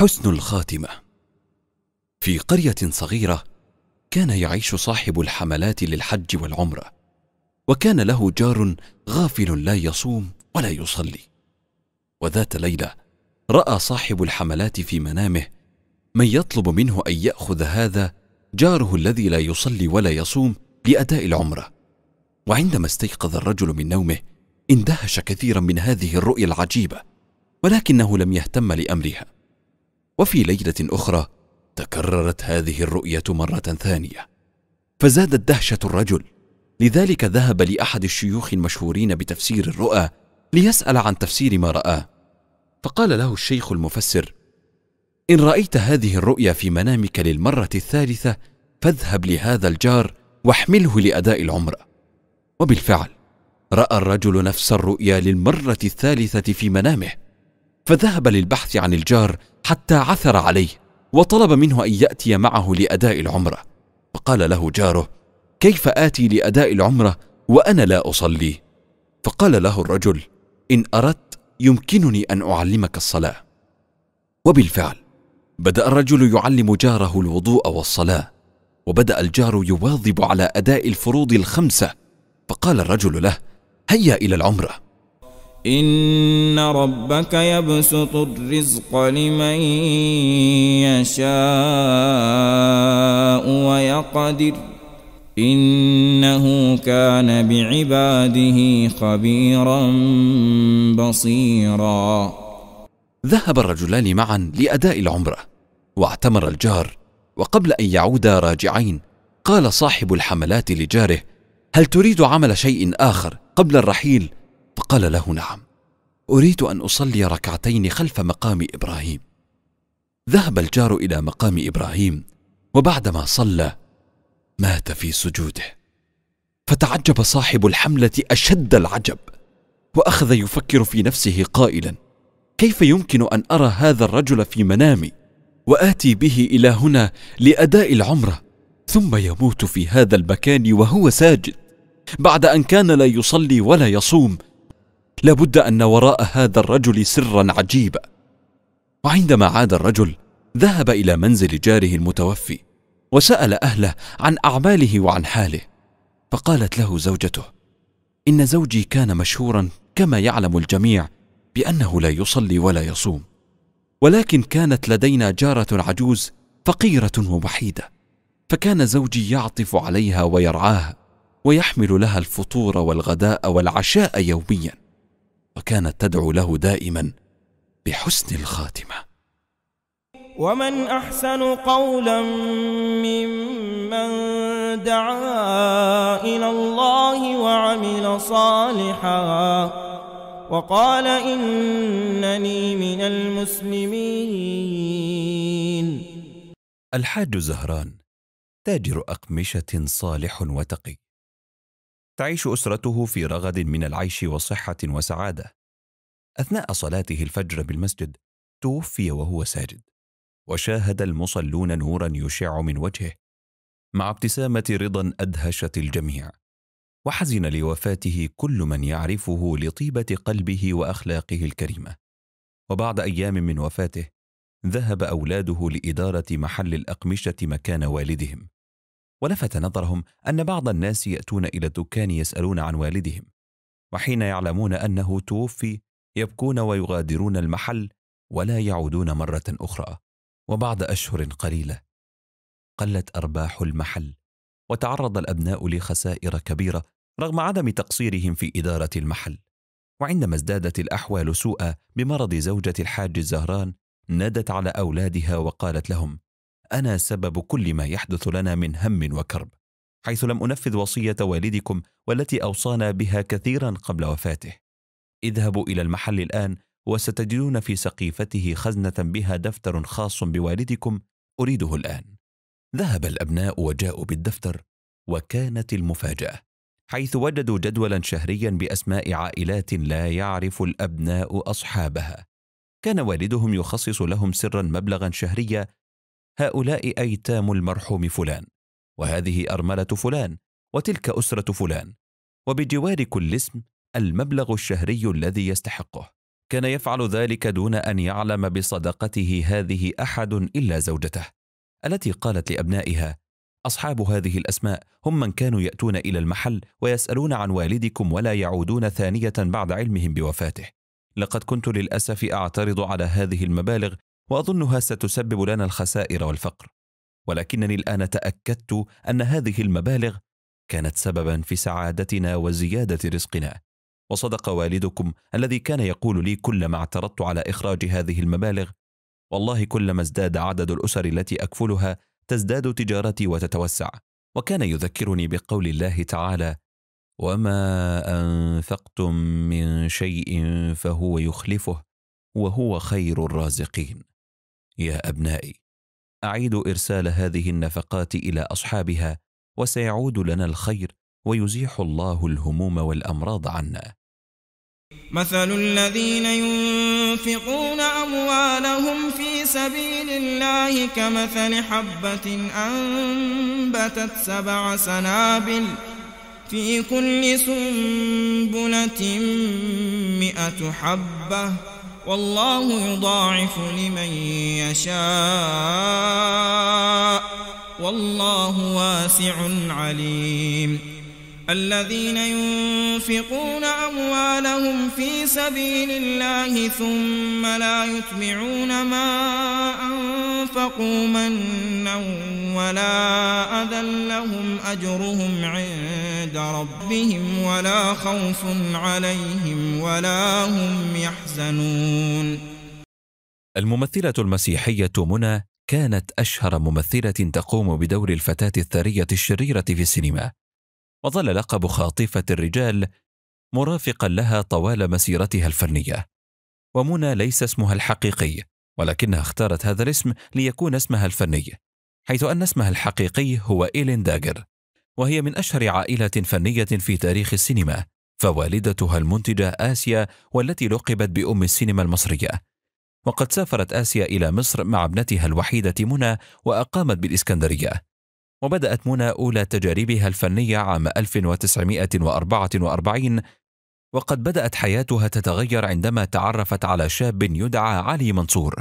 حسن الخاتمه في قريه صغيره كان يعيش صاحب الحملات للحج والعمره وكان له جار غافل لا يصوم ولا يصلي وذات ليله راى صاحب الحملات في منامه من يطلب منه ان ياخذ هذا جاره الذي لا يصلي ولا يصوم لاداء العمره وعندما استيقظ الرجل من نومه اندهش كثيرا من هذه الرؤيا العجيبه ولكنه لم يهتم لامرها وفي ليله اخرى تكررت هذه الرؤيه مره ثانيه فزادت دهشه الرجل لذلك ذهب لاحد الشيوخ المشهورين بتفسير الرؤى ليسال عن تفسير ما راه فقال له الشيخ المفسر ان رايت هذه الرؤيا في منامك للمره الثالثه فاذهب لهذا الجار واحمله لاداء العمره وبالفعل راى الرجل نفس الرؤيا للمره الثالثه في منامه فذهب للبحث عن الجار حتى عثر عليه وطلب منه ان ياتي معه لاداء العمره فقال له جاره كيف اتي لاداء العمره وانا لا اصلي فقال له الرجل ان اردت يمكنني ان اعلمك الصلاه وبالفعل بدا الرجل يعلم جاره الوضوء والصلاه وبدا الجار يواظب على اداء الفروض الخمسه فقال الرجل له هيا الى العمره إن ربك يبسط الرزق لمن يشاء ويقدر إنه كان بعباده خبيرا بصيرا ذهب الرجلان معا لأداء العمرة واعتمر الجار وقبل أن يعودا راجعين قال صاحب الحملات لجاره هل تريد عمل شيء آخر قبل الرحيل قال له نعم اريد ان اصلي ركعتين خلف مقام ابراهيم ذهب الجار الى مقام ابراهيم وبعدما صلى مات في سجوده فتعجب صاحب الحمله اشد العجب واخذ يفكر في نفسه قائلا كيف يمكن ان ارى هذا الرجل في منامي واتي به الى هنا لاداء العمره ثم يموت في هذا المكان وهو ساجد بعد ان كان لا يصلي ولا يصوم لابد ان وراء هذا الرجل سرا عجيبا وعندما عاد الرجل ذهب الى منزل جاره المتوفي وسال اهله عن اعماله وعن حاله فقالت له زوجته ان زوجي كان مشهورا كما يعلم الجميع بانه لا يصلي ولا يصوم ولكن كانت لدينا جاره عجوز فقيره ووحيده فكان زوجي يعطف عليها ويرعاها ويحمل لها الفطور والغداء والعشاء يوميا وكانت تدعو له دائما بحسن الخاتمه ومن احسن قولا ممن دعا الى الله وعمل صالحا وقال انني من المسلمين الحاج زهران تاجر اقمشه صالح وتقي تعيش أسرته في رغد من العيش وصحة وسعادة. أثناء صلاته الفجر بالمسجد توفي وهو ساجد، وشاهد المصلون نورا يشع من وجهه، مع ابتسامة رضا أدهشت الجميع. وحزن لوفاته كل من يعرفه لطيبة قلبه وأخلاقه الكريمة. وبعد أيام من وفاته ذهب أولاده لإدارة محل الأقمشة مكان والدهم، ولفت نظرهم أن بعض الناس يأتون إلى الدكان يسألون عن والدهم وحين يعلمون أنه توفي يبكون ويغادرون المحل ولا يعودون مرة أخرى وبعد أشهر قليلة قلت أرباح المحل وتعرض الأبناء لخسائر كبيرة رغم عدم تقصيرهم في إدارة المحل وعندما ازدادت الأحوال سوءا بمرض زوجة الحاج الزهران نادت على أولادها وقالت لهم انا سبب كل ما يحدث لنا من هم وكرب حيث لم انفذ وصيه والدكم والتي اوصانا بها كثيرا قبل وفاته اذهبوا الى المحل الان وستجدون في سقيفته خزنه بها دفتر خاص بوالدكم اريده الان ذهب الابناء وجاءوا بالدفتر وكانت المفاجاه حيث وجدوا جدولا شهريا باسماء عائلات لا يعرف الابناء اصحابها كان والدهم يخصص لهم سرا مبلغا شهريا هؤلاء أيتام المرحوم فلان وهذه أرملة فلان وتلك أسرة فلان وبجوار كل اسم المبلغ الشهري الذي يستحقه كان يفعل ذلك دون أن يعلم بصدقته هذه أحد إلا زوجته التي قالت لأبنائها أصحاب هذه الأسماء هم من كانوا يأتون إلى المحل ويسألون عن والدكم ولا يعودون ثانية بعد علمهم بوفاته لقد كنت للأسف أعترض على هذه المبالغ واظنها ستسبب لنا الخسائر والفقر ولكنني الان تاكدت ان هذه المبالغ كانت سببا في سعادتنا وزياده رزقنا وصدق والدكم الذي كان يقول لي كلما اعترضت على اخراج هذه المبالغ والله كلما ازداد عدد الاسر التي اكفلها تزداد تجارتي وتتوسع وكان يذكرني بقول الله تعالى وما انفقتم من شيء فهو يخلفه وهو خير الرازقين يا أبنائي أعيد إرسال هذه النفقات إلى أصحابها وسيعود لنا الخير ويزيح الله الهموم والأمراض عنا مثل الذين ينفقون أموالهم في سبيل الله كمثل حبة أنبتت سبع سنابل في كل سنبلة مئة حبة والله يضاعف لمن يشاء والله واسع عليم الذين ينفقون ينفقون أموالهم في سبيل الله ثم لا يتبعون ما أنفقوا منا ولا أذى لهم أجرهم عند ربهم ولا خوف عليهم ولا هم يحزنون الممثلة المسيحية منى كانت أشهر ممثلة تقوم بدور الفتاة الثرية الشريرة في السينما وظل لقب خاطفة الرجال مرافقا لها طوال مسيرتها الفنية ومنى ليس اسمها الحقيقي ولكنها اختارت هذا الاسم ليكون اسمها الفني حيث أن اسمها الحقيقي هو إيلين داجر وهي من أشهر عائلة فنية في تاريخ السينما فوالدتها المنتجة آسيا والتي لقبت بأم السينما المصرية وقد سافرت آسيا إلى مصر مع ابنتها الوحيدة منى وأقامت بالإسكندرية وبدأت منى أولى تجاربها الفنية عام 1944 وقد بدأت حياتها تتغير عندما تعرفت على شاب يدعى علي منصور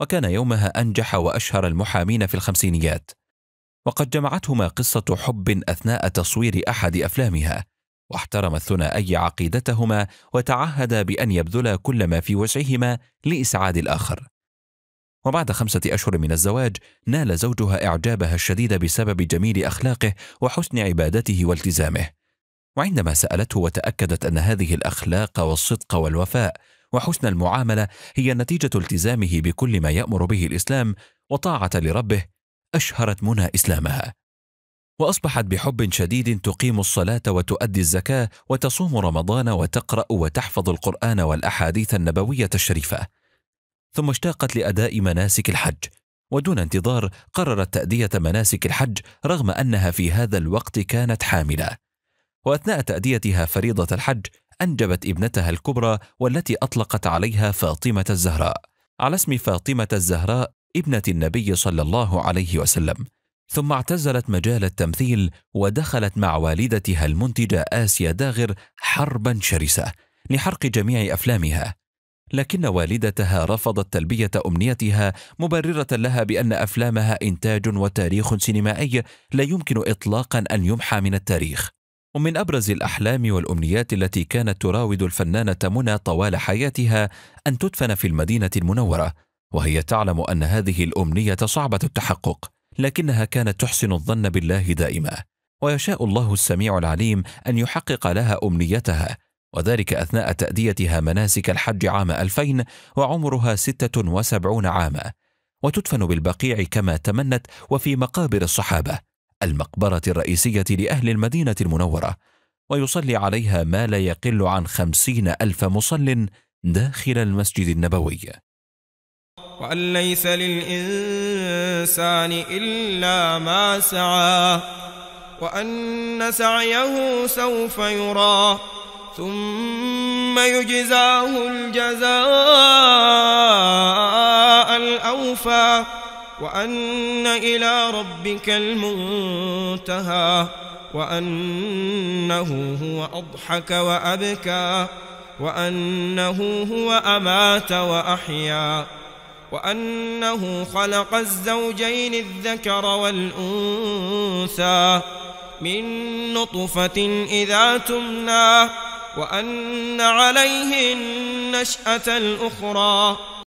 وكان يومها أنجح وأشهر المحامين في الخمسينيات وقد جمعتهما قصة حب أثناء تصوير أحد أفلامها واحترم الثنائي عقيدتهما وتعهدا بأن يبذلا كل ما في وسعهما لإسعاد الآخر وبعد خمسة أشهر من الزواج نال زوجها إعجابها الشديد بسبب جميل أخلاقه وحسن عبادته والتزامه وعندما سألته وتأكدت أن هذه الأخلاق والصدق والوفاء وحسن المعاملة هي نتيجة التزامه بكل ما يأمر به الإسلام وطاعة لربه أشهرت منى إسلامها وأصبحت بحب شديد تقيم الصلاة وتؤدي الزكاة وتصوم رمضان وتقرأ وتحفظ القرآن والأحاديث النبوية الشريفة ثم اشتاقت لأداء مناسك الحج ودون انتظار قررت تأدية مناسك الحج رغم أنها في هذا الوقت كانت حاملة وأثناء تأديتها فريضة الحج أنجبت ابنتها الكبرى والتي أطلقت عليها فاطمة الزهراء على اسم فاطمة الزهراء ابنة النبي صلى الله عليه وسلم ثم اعتزلت مجال التمثيل ودخلت مع والدتها المنتجة آسيا داغر حربا شرسة لحرق جميع أفلامها لكن والدتها رفضت تلبية أمنيتها مبررة لها بأن أفلامها إنتاج وتاريخ سينمائي لا يمكن إطلاقا أن يمحى من التاريخ ومن أبرز الأحلام والأمنيات التي كانت تراود الفنانة منى طوال حياتها أن تدفن في المدينة المنورة وهي تعلم أن هذه الأمنية صعبة التحقق لكنها كانت تحسن الظن بالله دائما ويشاء الله السميع العليم أن يحقق لها أمنيتها وذلك أثناء تأديتها مناسك الحج عام 2000 وعمرها 76 عاما وتدفن بالبقيع كما تمنت وفي مقابر الصحابة المقبرة الرئيسية لأهل المدينة المنورة ويصلي عليها ما لا يقل عن خمسين ألف مصل داخل المسجد النبوي وأن ليس للإنسان إلا ما سعى وأن سعيه سوف يرى ثم يجزاه الجزاء الأوفى وأن إلى ربك المنتهى وأنه هو أضحك وأبكى وأنه هو أمات وأحيا وأنه خلق الزوجين الذكر والأنثى من نطفة إذا تمناه وأن عليه النشأة الأخرى